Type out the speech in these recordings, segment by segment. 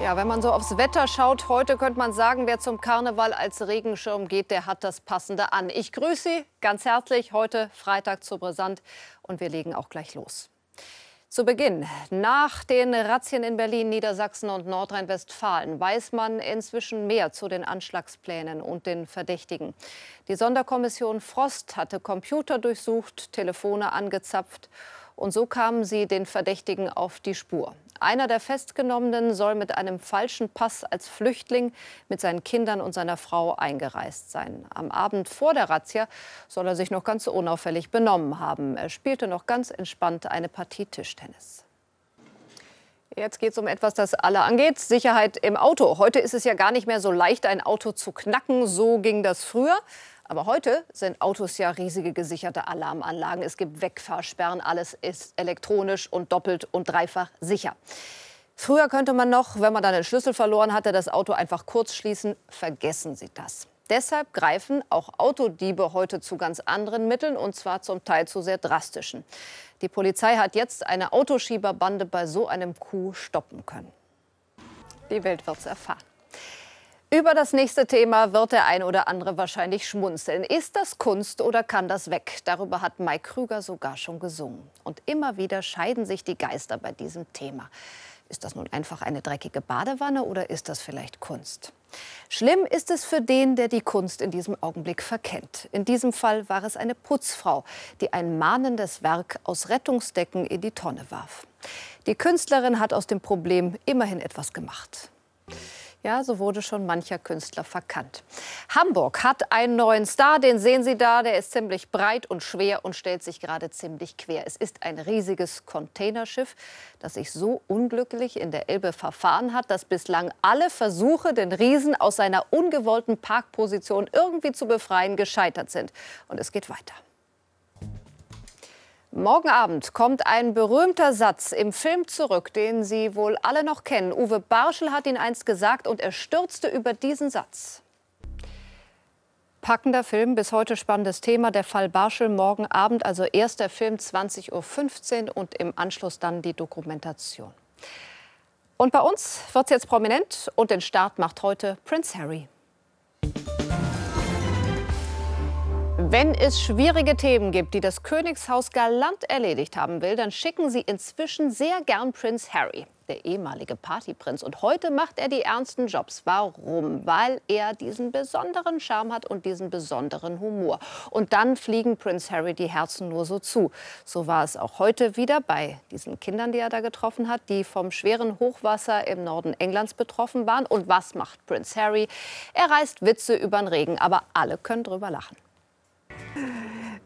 Ja, wenn man so aufs Wetter schaut, heute könnte man sagen, wer zum Karneval als Regenschirm geht, der hat das Passende an. Ich grüße Sie ganz herzlich heute Freitag zu Brisant und wir legen auch gleich los. Zu Beginn, nach den Razzien in Berlin, Niedersachsen und Nordrhein-Westfalen weiß man inzwischen mehr zu den Anschlagsplänen und den Verdächtigen. Die Sonderkommission Frost hatte Computer durchsucht, Telefone angezapft und so kamen sie den Verdächtigen auf die Spur. Einer der Festgenommenen soll mit einem falschen Pass als Flüchtling mit seinen Kindern und seiner Frau eingereist sein. Am Abend vor der Razzia soll er sich noch ganz unauffällig benommen haben. Er spielte noch ganz entspannt eine Partie Tischtennis. Jetzt geht es um etwas, das alle angeht. Sicherheit im Auto. Heute ist es ja gar nicht mehr so leicht, ein Auto zu knacken. So ging das früher. Aber heute sind Autos ja riesige gesicherte Alarmanlagen. Es gibt Wegfahrsperren, alles ist elektronisch und doppelt und dreifach sicher. Früher könnte man noch, wenn man dann den Schlüssel verloren hatte, das Auto einfach kurz schließen. Vergessen Sie das. Deshalb greifen auch Autodiebe heute zu ganz anderen Mitteln und zwar zum Teil zu sehr drastischen. Die Polizei hat jetzt eine Autoschieberbande bei so einem Coup stoppen können. Die Welt wird es erfahren. Über das nächste Thema wird der ein oder andere wahrscheinlich schmunzeln. Ist das Kunst oder kann das weg? Darüber hat Mike Krüger sogar schon gesungen. Und immer wieder scheiden sich die Geister bei diesem Thema. Ist das nun einfach eine dreckige Badewanne oder ist das vielleicht Kunst? Schlimm ist es für den, der die Kunst in diesem Augenblick verkennt. In diesem Fall war es eine Putzfrau, die ein mahnendes Werk aus Rettungsdecken in die Tonne warf. Die Künstlerin hat aus dem Problem immerhin etwas gemacht. Ja, so wurde schon mancher Künstler verkannt. Hamburg hat einen neuen Star, den sehen Sie da. Der ist ziemlich breit und schwer und stellt sich gerade ziemlich quer. Es ist ein riesiges Containerschiff, das sich so unglücklich in der Elbe verfahren hat, dass bislang alle Versuche, den Riesen aus seiner ungewollten Parkposition irgendwie zu befreien, gescheitert sind. Und es geht weiter. Morgen Abend kommt ein berühmter Satz im Film zurück, den Sie wohl alle noch kennen. Uwe Barschel hat ihn einst gesagt und er stürzte über diesen Satz. Packender Film, bis heute spannendes Thema. Der Fall Barschel morgen Abend, also erster Film 20.15 Uhr und im Anschluss dann die Dokumentation. Und bei uns wird es jetzt prominent und den Start macht heute Prince Harry. Wenn es schwierige Themen gibt, die das Königshaus galant erledigt haben will, dann schicken sie inzwischen sehr gern Prinz Harry, der ehemalige Partyprinz. Und heute macht er die ernsten Jobs. Warum? Weil er diesen besonderen Charme hat und diesen besonderen Humor. Und dann fliegen Prinz Harry die Herzen nur so zu. So war es auch heute wieder bei diesen Kindern, die er da getroffen hat, die vom schweren Hochwasser im Norden Englands betroffen waren. Und was macht Prinz Harry? Er reißt Witze über den Regen, aber alle können drüber lachen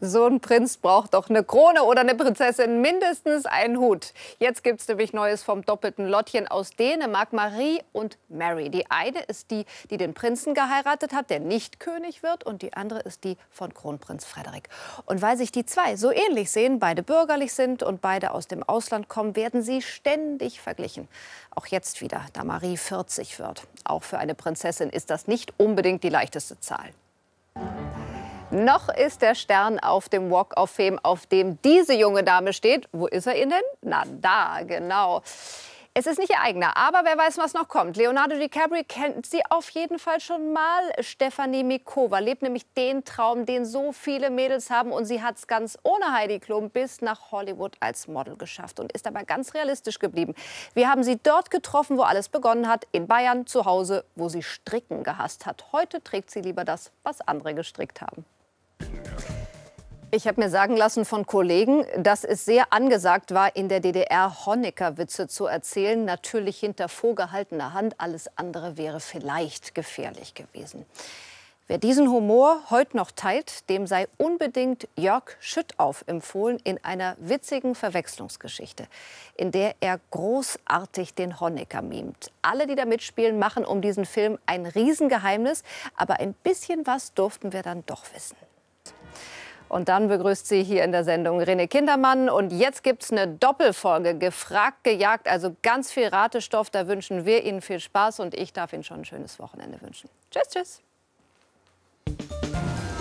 so ein Prinz braucht doch eine Krone oder eine Prinzessin mindestens einen Hut. Jetzt gibt es nämlich Neues vom doppelten Lottchen aus Dänemark, Marie und Mary. Die eine ist die, die den Prinzen geheiratet hat, der nicht König wird. Und die andere ist die von Kronprinz Frederik. Und weil sich die zwei so ähnlich sehen, beide bürgerlich sind und beide aus dem Ausland kommen, werden sie ständig verglichen. Auch jetzt wieder, da Marie 40 wird. Auch für eine Prinzessin ist das nicht unbedingt die leichteste Zahl. Noch ist der Stern auf dem Walk of Fame, auf dem diese junge Dame steht. Wo ist er denn? Na da, genau. Es ist nicht ihr eigener, aber wer weiß, was noch kommt. Leonardo DiCaprio kennt sie auf jeden Fall schon mal. Stefanie Mikova lebt nämlich den Traum, den so viele Mädels haben. Und sie hat es ganz ohne Heidi Klum bis nach Hollywood als Model geschafft und ist dabei ganz realistisch geblieben. Wir haben sie dort getroffen, wo alles begonnen hat, in Bayern, zu Hause, wo sie Stricken gehasst hat. Heute trägt sie lieber das, was andere gestrickt haben. Ich habe mir sagen lassen von Kollegen, dass es sehr angesagt war, in der DDR Honecker-Witze zu erzählen. Natürlich hinter vorgehaltener Hand. Alles andere wäre vielleicht gefährlich gewesen. Wer diesen Humor heute noch teilt, dem sei unbedingt Jörg Schüttauf empfohlen in einer witzigen Verwechslungsgeschichte, in der er großartig den Honecker mimt. Alle, die da mitspielen, machen um diesen Film ein Riesengeheimnis, aber ein bisschen was durften wir dann doch wissen. Und dann begrüßt sie hier in der Sendung René Kindermann. Und jetzt gibt es eine Doppelfolge, gefragt, gejagt, also ganz viel Ratestoff. Da wünschen wir Ihnen viel Spaß und ich darf Ihnen schon ein schönes Wochenende wünschen. Tschüss, tschüss.